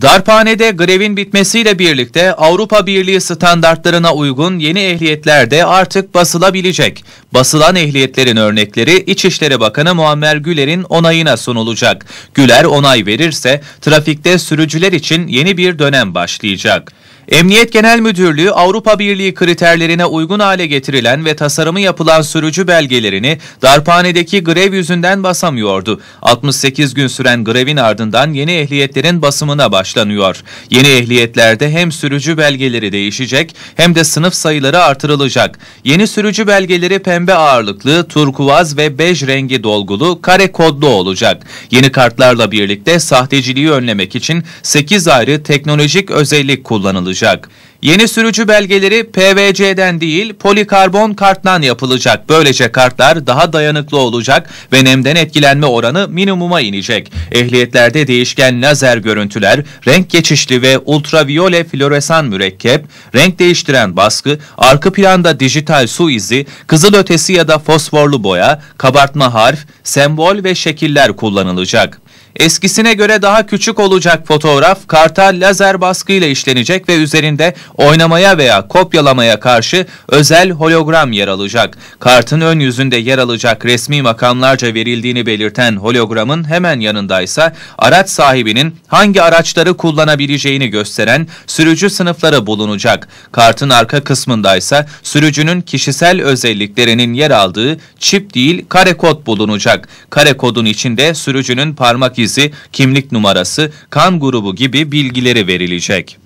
Darphanede grevin bitmesiyle birlikte Avrupa Birliği standartlarına uygun yeni ehliyetler de artık basılabilecek. Basılan ehliyetlerin örnekleri İçişleri Bakanı Muammer Güler'in onayına sunulacak. Güler onay verirse trafikte sürücüler için yeni bir dönem başlayacak. Emniyet Genel Müdürlüğü Avrupa Birliği kriterlerine uygun hale getirilen ve tasarımı yapılan sürücü belgelerini darphanedeki grev yüzünden basamıyordu. 68 gün süren grevin ardından yeni ehliyetlerin basımına başlanıyor. Yeni ehliyetlerde hem sürücü belgeleri değişecek hem de sınıf sayıları artırılacak. Yeni sürücü belgeleri pembe pembe ağırlıklı, turkuaz ve bej rengi dolgulu kare kodlu olacak. Yeni kartlarla birlikte sahteciliği önlemek için 8 ayrı teknolojik özellik kullanılacak. Yeni sürücü belgeleri PVC'den değil polikarbon karttan yapılacak. Böylece kartlar daha dayanıklı olacak ve nemden etkilenme oranı minimuma inecek. Ehliyetlerde değişken lazer görüntüler, renk geçişli ve ultraviyole floresan mürekkep, renk değiştiren baskı, arka planda dijital su izi, kızıl ötesi ya da fosforlu boya, kabartma harf, sembol ve şekiller kullanılacak. Eskisine göre daha küçük olacak fotoğraf karta lazer baskıyla işlenecek ve üzerinde oynamaya veya kopyalamaya karşı özel hologram yer alacak. Kartın ön yüzünde yer alacak resmi makamlarca verildiğini belirten hologramın hemen yanında ise araç sahibinin hangi araçları kullanabileceğini gösteren sürücü sınıfları bulunacak. Kartın arka kısmında ise sürücünün kişisel özelliklerinin yer aldığı çip değil kare kod bulunacak. Kare kodun içinde sürücünün parmak bilgisi, kimlik numarası, kan grubu gibi bilgileri verilecek.